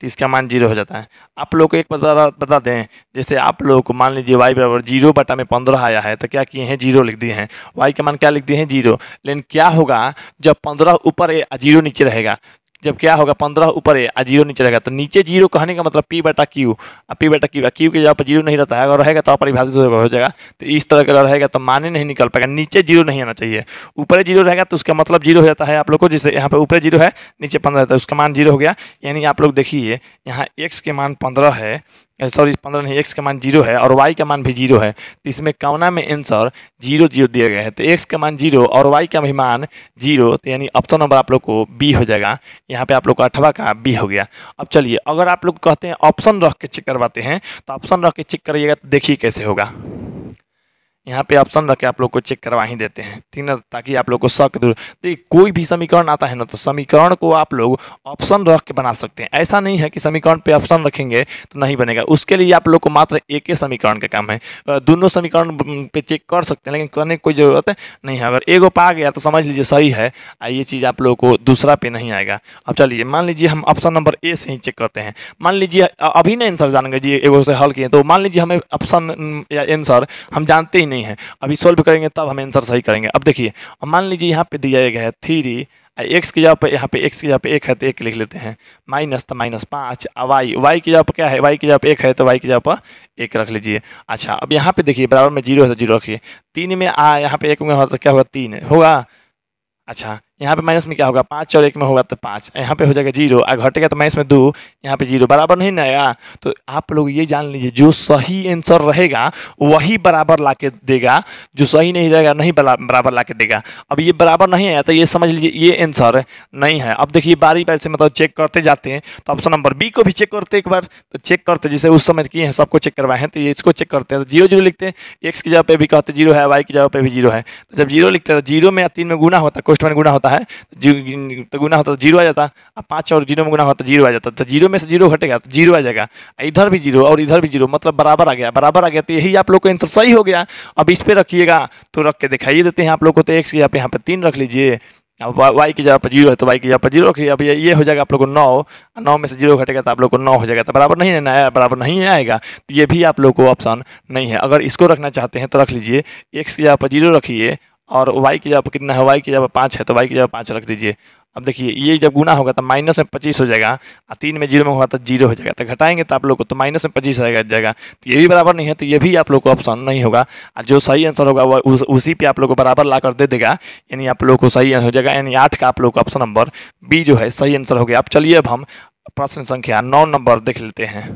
तो इसका मान जीरो हो जाता है आप लोग को एक बात बता दें जैसे आप लोग को मान लीजिए वाई बराबर जीरो बटा में पंद्रह आया है तो क्या किए हैं जीरो लिख दिए हैं वाई का मान क्या लिख दिए हैं जीरो लेकिन क्या होगा जब पंद्रह ऊपर जीरो नीचे रहेगा जब क्या होगा पंद्रह ऊपर है आ जीरो नीचे रहेगा तो नीचे जीरो कहने का मतलब पी बटा क्यू पी बटा क्यू क्यू के जगह पर जीरो नहीं रहता है अगर रहेगा तो अपरिभाषित हो जाएगा तो इस तरह का रहेगा तो माने नहीं निकल पाएगा नीचे जीरो नहीं आना चाहिए ऊपर जीरो रहेगा तो उसका मतलब जीरो हो जाता है आप लोग को जैसे यहाँ पर ऊपर जीरो है नीचे पंद्रह रहता है तो उसका मान जीरो हो गया यानी आप लोग देखिए यहाँ एक्स के मान पंद्रह है सॉरी eh, पंद्रह नहीं एक्स का मान जीरो है और वाई का मान भी जीरो है तो इसमें कमना में आंसर जीरो जीरो दिया गया है तो एक्स का मान जीरो और वाई का भी मान जीरो तो यानी ऑप्शन नंबर तो आप लोग को बी हो जाएगा यहाँ पे आप लोग का अठवा का बी हो गया अब चलिए अगर आप लोग कहते हैं ऑप्शन रख के चेक करवाते हैं तो ऑप्शन रख के चेक करिएगा तो देखिए कैसे होगा यहाँ पे ऑप्शन रख के आप लोग को चेक करवा ही देते हैं ठीक ना ताकि आप लोग को शक दूर देखिए तो कोई भी समीकरण आता है ना तो समीकरण को आप लोग ऑप्शन रख के बना सकते हैं ऐसा नहीं है कि समीकरण पे ऑप्शन रखेंगे तो नहीं बनेगा उसके लिए आप लोग को मात्र एक ही समीकरण का काम है दोनों समीकरण पे चेक कर सकते हैं लेकिन करने की कोई ज़रूरत नहीं है अगर एगो पा गया तो समझ लीजिए सही है ये चीज़ आप लोग को दूसरा पे नहीं आएगा अब चलिए मान लीजिए हम ऑप्शन नंबर ए से ही चेक करते हैं मान लीजिए अभी ना आंसर जानेंगे जी एगो से हल किए तो मान लीजिए हमें ऑप्शन या आंसर हम जानते ही नहीं नहीं है अभी सॉल्व करेंगे तब हम आंसर सही करेंगे अब देखिए मान लीजिए यहाँ पे दिया गया है थ्री एक्स की जगह पर यहाँ पे एक्स की जगह पे एक है तो एक लिख लेते हैं माइनस तो माइनस पाँच वाई वाई की जगह पर क्या है वाई की जगह पर एक है तो वाई की जगह पर एक रख लीजिए अच्छा अब यहाँ पे देखिए बराबर में जीरो है तो जीरो रखिए तीन में आ यहाँ पे एक में हो तो क्या होगा तीन होगा अच्छा यहाँ पे माइनस में क्या होगा पाँच और एक में होगा तो पाँच यहाँ पे हो जाएगा जीरो और घटेगा तो माइनस में दो यहाँ पे जीरो बराबर नहीं ना आया तो आप लोग ये जान लीजिए जो सही आंसर रहेगा वही बराबर ला के देगा जो सही नहीं रहेगा नहीं बराबर ला के देगा अब ये बराबर नहीं आया तो ये समझ लीजिए ये आंसर नहीं है अब देखिए बारी बारी से मतलब चेक करते जाते हैं तो ऑप्शन नंबर बी को भी चेक करते एक बार तो चेक करते जैसे उस समय किए हैं सबको चेक करवाए हैं तो ये इसको चेक करते हैं तो जीरो जीरो लिखते हैं एक्स की जगह पर भी कहते जीरो है वाई की जगह पर भी जीरो है तो जब जीरो लिखते हैं तो जीरो में या तीन में गुना होता है क्वेश्चन गुना होता होता है तो गुना होता है तो जीरो आ जाता अब पाँच और जीरो में गुना होता तो जीरो आ जाता तो जीरो में से जीरो घटेगा तो जीरो आ जाएगा इधर भी जीरो और इधर भी जीरो मतलब बराबर आ गया बराबर आ गया तो यही आप लोग को आंसर सही हो गया अब इस पर रखिएगा तो रख के दिखाइए देते हैं आप लोग को तो एक्स की आप यहाँ पर तीन रख लीजिए अब वाई की जगह पर जीरो है तो वाई की जगह पर जीरो रखिए अब ये हो जाएगा आप लोग को नौ नौ में से जीरो घटेगा तो आप लोग को नौ हो जाएगा तो बराबर नहीं लेना है बराबर नहीं आएगा तो ये भी आप लोग को ऑप्शन नहीं है अगर इसको रखना चाहते हैं तो रख लीजिए एक्स की जगह पर जीरो रखिए और वाई की जगह पर कितना है वाई की जगह पर पाँच है तो वाई की जगह पाँच रख दीजिए अब देखिए ये जब गुना होगा तो माइनस में पच्चीस हो जाएगा और तीन में जीरो में होगा तो जीरो हो जाएगा तो घटाएंगे तो आप लोग को तो माइनस में पच्चीस रहेगा जाएगा तो ये भी बराबर नहीं है तो ये भी आप लोग को ऑप्शन नहीं होगा और जो सही आंसर होगा वह उसी पे आप लोग को बराबर ला कर दे देगा यानी आप लोग को सही आंसर हो जाएगा यानी आठ का आप लोग को ऑप्शन नंबर बी जो है सही आंसर हो गया अब चलिए अब हम प्रश्न संख्या नौ नंबर देख लेते हैं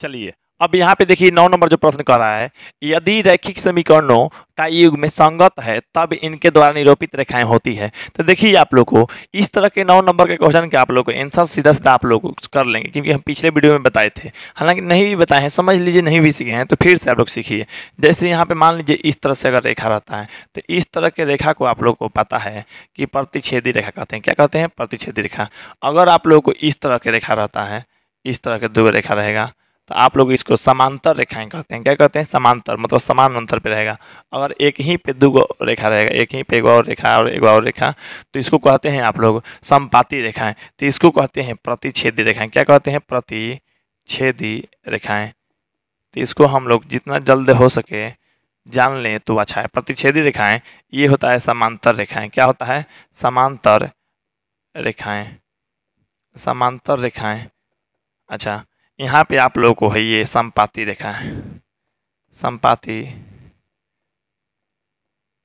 चलिए अब यहाँ पे देखिए नौ नंबर जो प्रश्न कर रहा है यदि रैखिक समीकरणों का युग में संगत है तब इनके द्वारा निरूपित रेखाएं होती है तो देखिए आप लोग को इस तरह के नौ नंबर के क्वेश्चन के आप लोग को आंसर सीधा सीधा आप लोग कर लेंगे क्योंकि हम पिछले वीडियो में बताए थे हालांकि नहीं भी बताए हैं समझ लीजिए नहीं भी सीखे हैं तो फिर से आप लोग सीखिए जैसे यहाँ पर मान लीजिए इस तरह से अगर रेखा रहता है तो इस तरह के रेखा को आप लोग को पता है कि प्रतिच्छेदी रेखा कहते हैं क्या कहते हैं प्रतिच्छेदी रेखा अगर आप लोग को इस तरह की रेखा रहता है इस तरह के दो रेखा रहेगा तो आप लोग इसको समांतर रेखाएं कहते हैं क्या कहते हैं समांतर मतलब समान अंतर पे रहेगा अगर एक ही पे दो रेखा रहेगा एक ही पे एक और रेखा और एक और रेखा तो इसको कहते हैं आप लोग संपाती रेखाएं तो इसको कहते हैं प्रतिच्छेदी रेखाएं क्या कहते हैं प्रतिच्छेदी रेखाएं तो इसको हम लोग जितना जल्द हो सके जान लें तो अच्छा है प्रतिच्छेदी रेखाएं ये होता है समांतर रेखाएं क्या होता है समांतर रेखाएं समांतर रेखाएं अच्छा यहाँ पे आप लोगों को है ये संपाति रेखाएं संपाति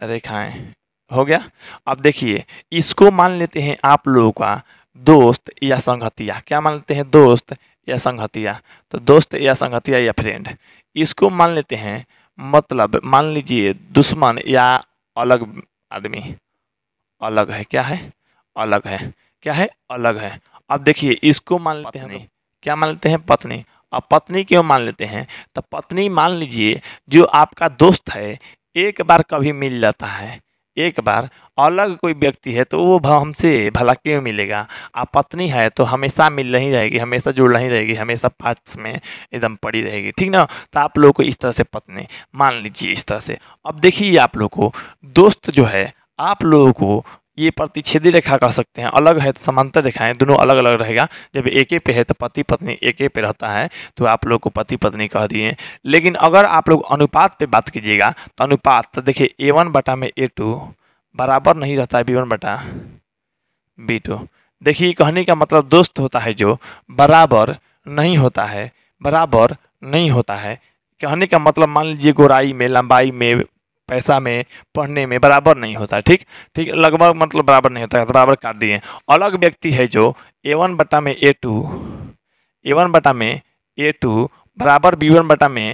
रेखाएं हो गया अब देखिए इसको मान लेते हैं आप लोगों का दोस्त या संगतिया क्या मान लेते हैं दोस्त या संगतिया तो दोस्त या संगतिया या फ्रेंड इसको मान लेते हैं मतलब मान लीजिए दुश्मन या अलग आदमी अलग है क्या है अलग है क्या है अलग है अब देखिए इसको मान लेते हैं नहीं क्या मान लेते हैं पत्नी अब पत्नी क्यों मान लेते हैं तो पत्नी मान लीजिए जो आपका दोस्त है एक बार कभी मिल जाता है एक बार अलग कोई व्यक्ति है तो वो हमसे भला क्यों मिलेगा आप पत्नी है तो हमेशा मिल नहीं रहेगी हमेशा जुड़ नहीं रहेगी हमेशा पास में एकदम पड़ी रहेगी ठीक ना तो आप लोग को इस तरह से पत्नी मान लीजिए इस तरह से अब देखिए आप लोग को दोस्त जो है आप लोगों को ये प्रतिच्छेदी रेखा कह सकते हैं अलग है तो समांतर रेखाएं दोनों अलग अलग रहेगा जब एक पे है तो पति पत्नी एक पे रहता है तो आप लोग को पति पत्नी कह दिए लेकिन अगर आप लोग अनुपात पे बात कीजिएगा तो अनुपात तो देखिए ए वन बटा में ए टू बराबर नहीं रहता है बी वन बटा बी टू देखिए कहने का मतलब दोस्त होता है जो बराबर नहीं होता है बराबर नहीं होता है कहने का मतलब मान लीजिए गोराई में लंबाई में पैसा में पढ़ने में बराबर नहीं होता ठीक ठीक लगभग मतलब बराबर नहीं होता तो बराबर काट दिए अलग व्यक्ति है जो ए वन बटा में ए टू ए वन बटा में ए टू बराबर बी वन बटा में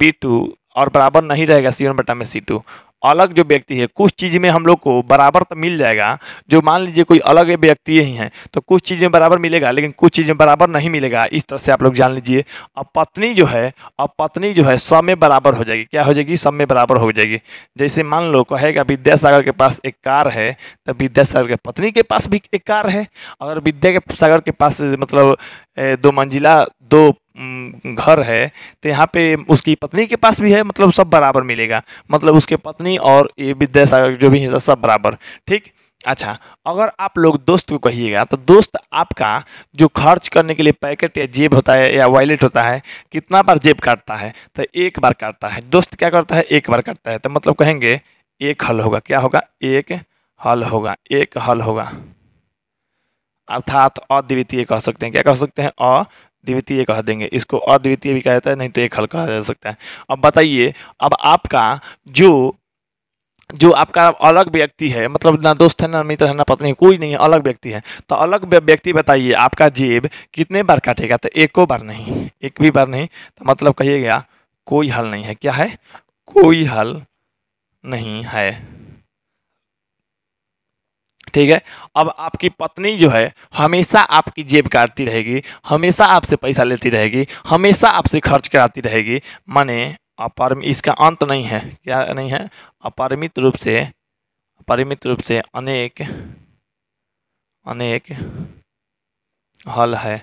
बी टू और बराबर नहीं रहेगा सी वन बटा में सी टू अलग जो व्यक्ति है कुछ चीज़ में हम लोग को बराबर तो मिल जाएगा जो मान लीजिए कोई अलग व्यक्ति ही हैं तो कुछ चीज़ में बराबर मिलेगा लेकिन कुछ चीज़ में बराबर नहीं मिलेगा इस तरह से आप लोग जान लीजिए अब पत्नी जो है अब पत्नी जो है सब में बराबर हो जाएगी क्या हो जाएगी सब में बराबर हो जाएगी जैसे मान लो कहेगा विद्यासागर के पास एक कार है तो विद्यासागर के पत्नी के पास भी एक कार है अगर विद्यासागर के पास मतलब दो मंजिला दो घर है तो यहाँ पे उसकी पत्नी के पास भी है मतलब सब बराबर मिलेगा मतलब उसके पत्नी और ये विद्यासागर जो भी हिस्सा सब बराबर ठीक अच्छा अगर आप लोग दोस्त को कहिएगा तो दोस्त आपका जो खर्च करने के लिए पैकेट या जेब होता है या वॉलेट होता है कितना बार जेब काटता है तो एक बार काटता है दोस्त क्या करता है एक बार काटता है तो मतलब कहेंगे एक हल होगा क्या होगा एक हल होगा एक हल होगा अर्थात अद्वितीय कह सकते हैं क्या कह सकते हैं द्वितीय कह देंगे इसको अद्वितीय भी कहा जाता है नहीं तो एक हल कहा जा सकता है अब बताइए अब आपका जो जो आपका अलग व्यक्ति है मतलब ना दोस्त है ना मित्र है ना पत्नी कोई नहीं है अलग व्यक्ति है तो अलग व्यक्ति बताइए आपका जेब कितने बार काटेगा तो एको बार नहीं एक भी बार नहीं तो मतलब कहिएगा कोई हल नहीं है क्या है कोई हल नहीं है ठीक है अब आपकी पत्नी जो है हमेशा आपकी जेब काटती रहेगी हमेशा आपसे पैसा लेती रहेगी हमेशा आपसे खर्च कराती रहेगी माने अपारम इसका अंत नहीं है क्या नहीं है अपरिमित रूप से अपरिमित रूप से अनेक अनेक हल है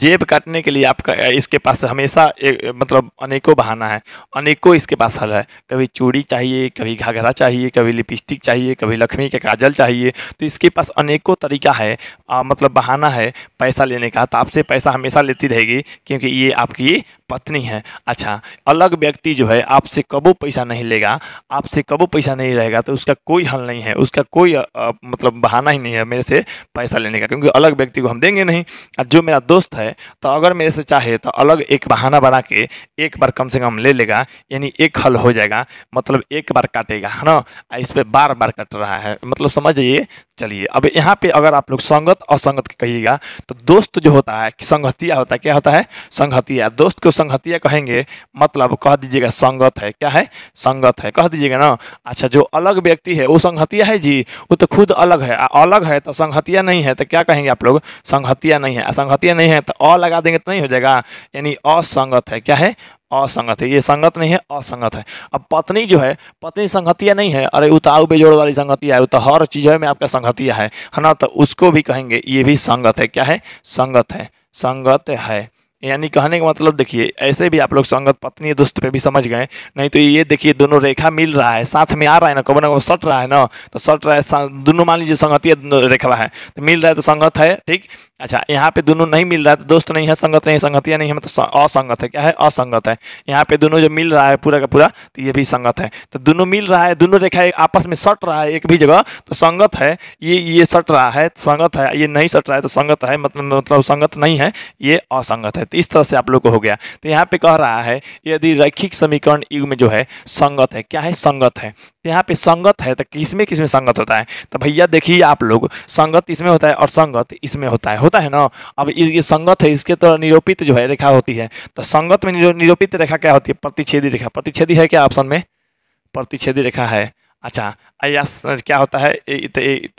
जेब काटने के लिए आपका इसके पास हमेशा एक, मतलब अनेकों बहाना है अनेकों इसके पास हल है कभी चूड़ी चाहिए कभी घाघरा चाहिए कभी लिपस्टिक चाहिए कभी लक्ष्मी के काजल चाहिए तो इसके पास अनेकों तरीका है आ, मतलब बहाना है पैसा लेने का तो आपसे पैसा हमेशा लेती रहेगी क्योंकि ये आपकी पत्नी है अच्छा अलग व्यक्ति जो है आपसे कबो पैसा नहीं लेगा आपसे कबो पैसा नहीं रहेगा तो उसका कोई हल नहीं है उसका कोई आ, मतलब बहाना ही नहीं है मेरे से पैसा लेने का क्योंकि अलग व्यक्ति को हम देंगे नहीं जो मेरा दोस्त दोस्त है तो अगर मेरे से चाहे तो अलग एक बहाना बना के एक बार कम से कम ले लेगा यानी एक हल हो जाएगा मतलब एक बार काटेगा है ना इस पर बार बार कट रहा है मतलब समझ जाइए चलिए अब यहाँ पे अगर आप लोग संगत असंगत कहिएगा तो दोस्त जो होता है संगतिया होता है क्या होता है संगतिया दोस्त को संगतिया कहेंगे मतलब कह दीजिएगा संगत है क्या है संगत है कह दीजिएगा ना अच्छा जो अलग व्यक्ति है वो संगतिया है जी वो तो खुद अलग है अलग है तो संगतिया नहीं है तो क्या कहेंगे आप लोग संगतिया नहीं है असंगतिया नहीं है तो अ लगा देंगे तो नहीं हो जाएगा यानी असंगत है क्या है असंगत है ये संगत नहीं है असंगत है अब पत्नी जो है पत्नी संगतिया नहीं है अरे उताऊ बेजोड़ वाली संगतिया है तो हर चीज़ में आपका संगतिया है है ना तो उसको भी कहेंगे ये भी संगत है क्या है संगत है संगत है यानी कहने का मतलब देखिए ऐसे भी आप लोग संगत पत्नी दोस्त पे भी समझ गए नहीं तो ये देखिए दोनों रेखा मिल रहा है साथ में आ रहा है ना कबो ना कबो सट रहा है ना तो सट रहा है दोनों मान लीजिए संगतीय रेखा है तो मिल रहा है तो संगत है ठीक अच्छा यहाँ पे दोनों नहीं मिल रहा है तो दोस्त नहीं है संगत नहीं संगतिया नहीं है मतलब असंगत है क्या है असंगत है यहाँ पे दोनों जो मिल रहा है पूरा का पूरा तो ये भी संगत है तो दोनों मिल रहा है दोनों रेखा आपस में सट रहा है एक भी जगह तो संगत है ये ये सट रहा है संगत है ये नहीं सट रहा है तो संगत है मतलब मतलब संगत नहीं है ये असंगत है तो इस तरह से आप लोग को हो गया तो यहाँ पे कह रहा है यदि रैखिक समीकरण युग में जो है संगत है क्या है संगत है तो यहाँ पे संगत है तो किसमें किसमें संगत होता है तो भैया देखिए आप लोग संगत इसमें होता है और संगत इसमें होता है होता है ना अब ये संगत है इसके तो निरूपित जो है रेखा होती है तो संगत में निरूपित रेखा क्या होती है प्रतिच्छेदी रेखा प्रतिच्छेदी है क्या ऑप्शन में प्रतिच्छेदी रेखा है अच्छा अयास क्या होता है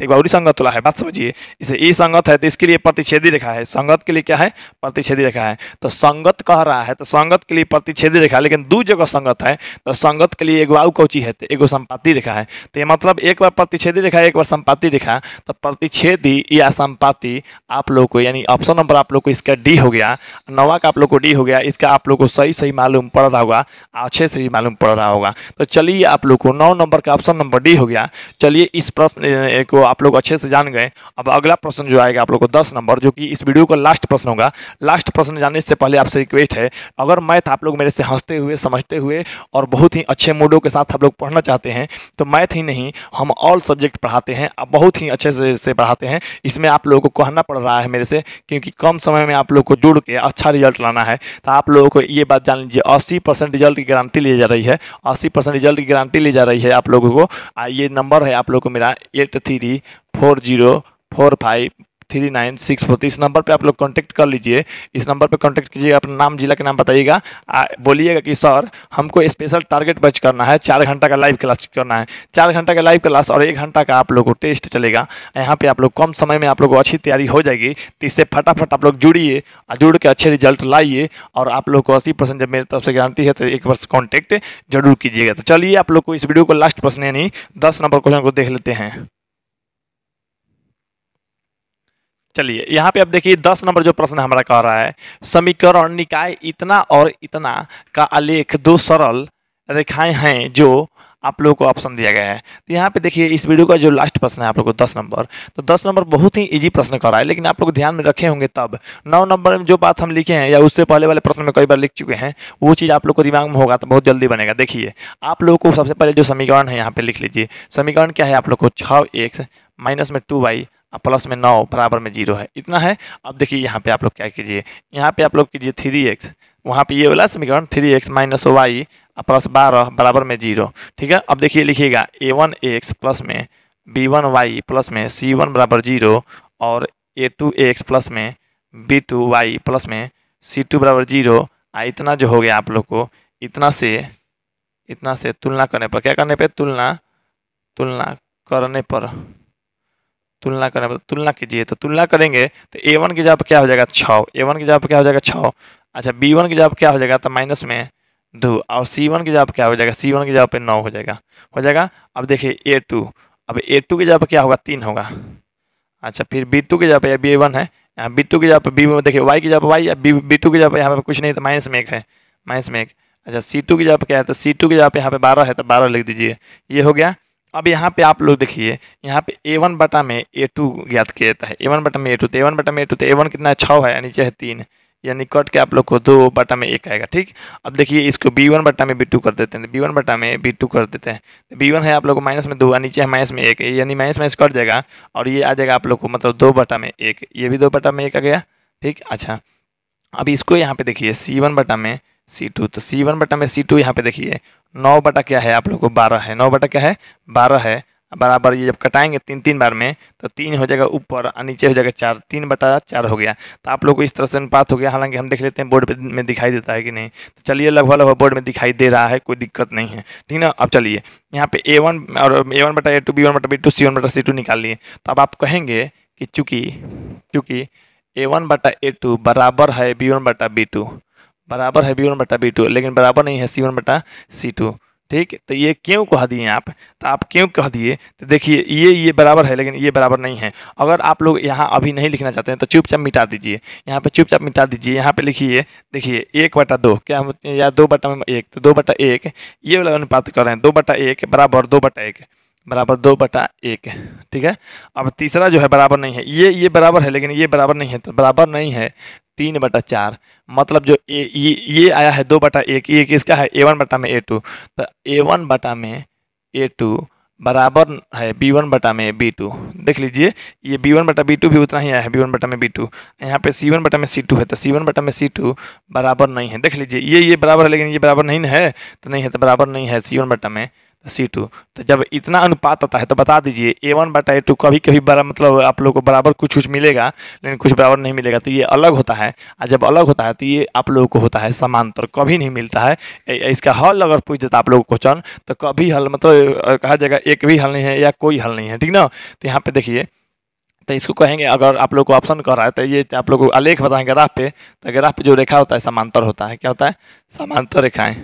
गौरी संगत वाला है बात समझिए इसे ई संगत है तो इसके लिए प्रतिच्छेदी रेखा है संगत के लिए क्या है प्रतिच्छेदी रेखा है तो संगत कह रहा है तो संगत के लिए प्रतिच्छेदी रेखा लेकिन दो जगह संगत है तो संगत के लिए आउ कौची है तो एगो संपाति रेखा है तो ये मतलब एक बार प्रतिच्छेदी रेखा एक बार संपाति रेखा तो प्रतिच्छेदी या संपाति आप लोग को यानी ऑप्शन नंबर आप लोग को इसका डी हो गया नवा का आप लोग को डी हो गया इसका आप लोग को सही सही मालूम पड़ रहा होगा अच्छे से ही मालूम पड़ रहा होगा तो चलिए आप लोग को नौ नंबर का ऑप्शन ऑप्शन नंबर डी हो गया चलिए इस प्रश्न को आप लोग अच्छे से जान गए अब अगला प्रश्न जो आएगा आप लोग को दस नंबर जो कि इस वीडियो का लास्ट प्रश्न होगा लास्ट प्रश्न जानने से पहले आपसे रिक्वेस्ट है अगर मैथ आप लोग मेरे से हंसते हुए समझते हुए और बहुत ही अच्छे मूडों के साथ आप लोग पढ़ना चाहते हैं तो मैथ ही नहीं हम ऑल सब्जेक्ट पढ़ाते हैं बहुत ही अच्छे से पढ़ाते हैं इसमें आप लोगों को कहना पड़ रहा है मेरे से क्योंकि कम समय में आप लोग को जुड़ के अच्छा रिजल्ट लाना है तो आप लोगों को ये बात जान लीजिए अस्सी परसेंट रिजल्ट की गारंटी ली जा रही है अस्सी परसेंट रिजल्ट की गारंटी ली जा रही है आप लोगों को लोगों ये नंबर है आप लोग को मेरा eight three four zero four five three nine six four तो इस नंबर पे आप लोग कांटेक्ट कर लीजिए इस नंबर पे कांटेक्ट कीजिए अपना नाम जिला के नाम बताइएगा बोलिएगा कि सर हमको स्पेशल टारगेट बच करना है चार घंटा का लाइव क्लास करना है चार घंटा का लाइव क्लास और एक घंटा का आप लोग को टेस्ट चलेगा यहाँ पर आप लोग कम समय में आप लोग को अच्छी तैयारी हो जाएगी तो इससे फटाफट आप लोग जुड़िए जुड़ के अच्छे रिजल्ट लाइए और आप लोग को अस्सी परसेंट जब मेरी तरफ से गारंटी है तो एक वर्ष कॉन्टैक्ट जरूर कीजिएगा तो चलिए आप लोग को इस वीडियो को लास्ट प्रश्न यानी दस नंबर क्वेश्चन को देख लेते हैं चलिए यहाँ पे आप देखिए दस नंबर जो प्रश्न हमारा कह रहा है समीकरण निकाय इतना और इतना का आलेख दो सरल रेखाएं हैं जो आप लोगों को ऑप्शन दिया गया है तो यहाँ पे देखिए इस वीडियो का जो लास्ट प्रश्न है आप लोगों को दस नंबर तो दस नंबर बहुत ही इजी प्रश्न कर रहा है लेकिन आप लोग ध्यान में रखे होंगे तब नौ नंबर में जो बात हम लिखे हैं या उससे पहले वाले प्रश्न में कई बार लिख चुके हैं वो चीज़ आप लोग को दिमाग में होगा तो बहुत जल्दी बनेगा देखिए आप लोग को सबसे पहले जो समीकरण है यहाँ पर लिख लीजिए समीकरण क्या है आप लोग को छः एक्स माइनस में टू वाई प्लस में नौ बराबर में जीरो है इतना है अब देखिए यहाँ पे आप लोग क्या कीजिए यहाँ पे आप लोग कीजिए थ्री एक्स वहाँ पर ये वाला समीकरण three X minus Y plus बारह बराबर में जीरो ठीक है अब देखिए लिखिएगा ए वन एक्स प्लस में बी वन वाई प्लस में सी वन बराबर जीरो और ए टू एक्स प्लस में बी टू वाई प्लस में सी टू बराबर जीरो आ इतना जो हो गया आप लोग को इतना से इतना से तुलना करने पर क्या करने पर तुलना तुलना करने पर तुलना करना मतलब तुलना कीजिए तो तुलना करेंगे तो ए वन की जगह पर क्या हो जाएगा छः ए वन की जगह पर क्या हो जाएगा छः अच्छा बी वन की जगह पर क्या हो जाएगा तो माइनस में दो और सी वन की जगह पर क्या हो जाएगा सी वन की जगह पर नौ हो जाएगा हो जाएगा अब देखिए ए टू अब ए टू की जगह पर क्या होगा तीन होगा अच्छा फिर बी टू की जगह पर बी वन है यहाँ बी टू की जगह पर बी देखिए वाई की जगह वाई या बी बी टू की जगह पर यहाँ पर कुछ नहीं तो माइनस में एक है माइनस में एक अच्छा सी टू की जब क्या है तो सी टू की जगह पर यहाँ पे बारह है तो बारह लिख दीजिए ये हो गया अब यहाँ पे आप लोग देखिए यहाँ पे ए वन बटा में ए टू ज्ञात किया जाता है ए वन बटा में ए टू तो ए वन बटा में ए टू तो ए वन कितना है छः है नीचे चाहे तीन यानी कट के आप लोग को दो बटा में एक आएगा ठीक अब देखिए इसको बी वन बटा में बी टू कर देते हैं बी वन बटा में बी टू कर देते हैं बी वन है आप लोग को माइनस में दो और नीचे है माइनस में एक यानी माइनस माइनस कट जाएगा और ये आ जाएगा आप लोग को मतलब दो बटा में एक ये भी दो बटा में एक आ गया ठीक अच्छा अब इसको यहाँ पे देखिए सी वन बटा में सी टू तो सी वन बटा में सी टू यहाँ पे देखिए नौ बटा क्या है आप लोग को बारह है नौ बटा क्या है बारह है बराबर ये जब कटाएंगे तीन तीन बार में तो तीन हो जाएगा ऊपर और नीचे हो जाएगा चार तीन बटा चार हो गया तो आप लोग को इस तरह से अनुपात हो गया हालांकि हम देख लेते हैं बोर्ड में दिखाई देता है कि नहीं तो चलिए लगभग लगभग बोर्ड में दिखाई दे रहा है कोई दिक्कत नहीं है ठीक ना अब चलिए यहाँ पे ए वन और ए वन बटा ए टू बी वन बटा बी टू सी वन बटा सी टू निकाल लिए तो अब आप कहेंगे कि चूँकि चूँकि ए वन बटा ए टू बराबर है बी वन बटा बी टू बराबर है बी वन बटा बी टू लेकिन बराबर नहीं है सी वन बटा सी टू ठीक तो ये क्यों कह दिए आप तो आप क्यों कह दिए तो देखिए ये ये बराबर है लेकिन ये बराबर नहीं है अगर आप लोग यहाँ अभी नहीं लिखना चाहते हैं तो चुपचाप मिटा दीजिए यहाँ पे चुपचाप मिटा दीजिए यहाँ पे लिखिए देखिए एक बटा दो क्या हम या दो बटा एक तो दो बटा एक ये वाला अनुपात कर रहे हैं दो बटा एक बराबर दो बटा एक बराबर दो बटा एक ठीक है अब तीसरा जो है बराबर नहीं है ये ये बराबर है लेकिन ये बराबर नहीं है तो बराबर नहीं है तीन बटा चार मतलब जो ए, ये ये आया है दो बटा एक ये किसका है ए वन बटा में ए टू तो ए वन बटा में ए टू बराबर है बी वन बटा में बी टू देख लीजिए ये बी वन बटा बी टू भी उतना ही आया है बी वन बटा में बी टू यहाँ पे सी वन बटा में सी टू है तो सी वन बटा में सी टू बराबर नहीं है देख लीजिए ये ये बराबर है लेकिन ये बराबर नहीं है तो नहीं है तो बराबर नहीं है सी वन बटा में सी टू तो जब इतना अनुपात आता है तो बता दीजिए ए वन बटा ए टू कभी कभी बड़ा मतलब आप लोग को बराबर कुछ कुछ मिलेगा लेकिन कुछ बराबर नहीं मिलेगा तो ये अलग होता है और जब अलग होता है तो ये आप लोगों को होता है समांतर कभी नहीं मिलता है इसका हल अगर पूछ देता आप लोग क्वेश्चन तो कभी हल मतलब कहा जाएगा एक भी हल नहीं है या कोई हल नहीं है ठीक ना तो यहाँ पर देखिए तो इसको कहेंगे अगर आप लोग को ऑप्शन कर रहा है तो ये आप लोग को आलेख बताएं ग्राफ पे तो ग्राफ पे जो रेखा होता है समांतर होता है क्या होता है समांतर रेखाएं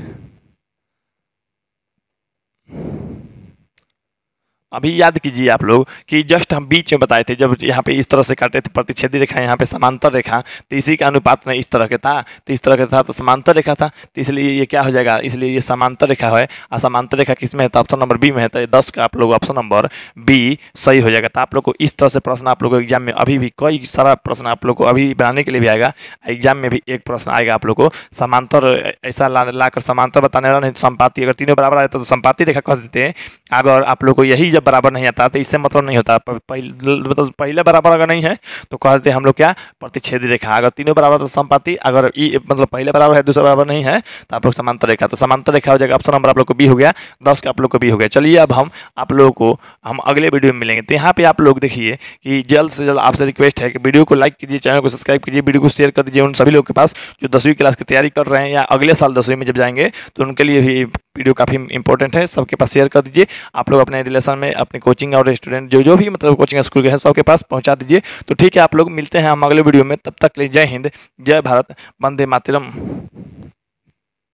अभी याद कीजिए आप लोग कि जस्ट हम बीच में बताए थे जब यहाँ पे इस तरह से काटे थे प्रतिच्छेदी रेखा यहाँ पे समांतर रेखा तो इसी का अनुपात में इस तरह के था तो इस तरह के था तो समांतर रेखा था तो इसलिए ये क्या हो जाएगा इसलिए ये समांतर रेखा है और समांतर रेखा किस में है तो ऑप्शन नंबर बी में है तो दस का आप लोग ऑप्शन नंबर बी सही हो जाएगा तो आप लोग को इस तरह से प्रश्न आप लोग को एग्जाम में अभी भी कई सारा प्रश्न आप लोग को अभी बनाने के लिए भी आएगा एग्जाम में भी एक प्रश्न आएगा आप लोग को समांतर ऐसा ला कर समांतर बताने वाला नहीं तो सम्पाति अगर तीनों बराबर आए तो संपाति रेखा कह देते हैं अगर आप लोग को यही जब बराबर नहीं आता तो इससे मतलब नहीं होता मतलब पहले बराबर अगर नहीं है तो कहते हम लोग क्या प्रतिच्छेद रेखा अगर तीनों बराबर तो समपाती अगर ई मतलब पहले बराबर है दूसरा बराबर नहीं है तो आप लोग समांतर रेखा तो समांतर रेखा हो जाएगा ऑप्शन नंबर आप लोग को बी हो गया दस का आप लोग को बी हो गया चलिए अब हम आप लोगों को हम अगले वीडियो में मिलेंगे तो यहाँ पे आप लोग देखिए कि जल्द से जल्द आपसे रिक्वेस्ट है कि वीडियो को लाइक कीजिए चैनल को सब्सक्राइब कीजिए वीडियो को शेयर कर दीजिए उन सभी लोग के पास जो दसवीं क्लास की तैयारी कर रहे हैं या अगले साल दसवीं में जब जाएंगे तो उनके लिए भी वीडियो काफ़ी इंपॉर्टेंट है सबके पास शेयर कर दीजिए आप लोग अपने रिलेशन में अपने कोचिंग और स्टूडेंट जो जो भी मतलब कोचिंग स्कूल के हैं सबके पास पहुंचा दीजिए तो ठीक है आप लोग मिलते हैं हम अगले वीडियो में तब तक के लिए जय हिंद जय भारत वंदे मातरम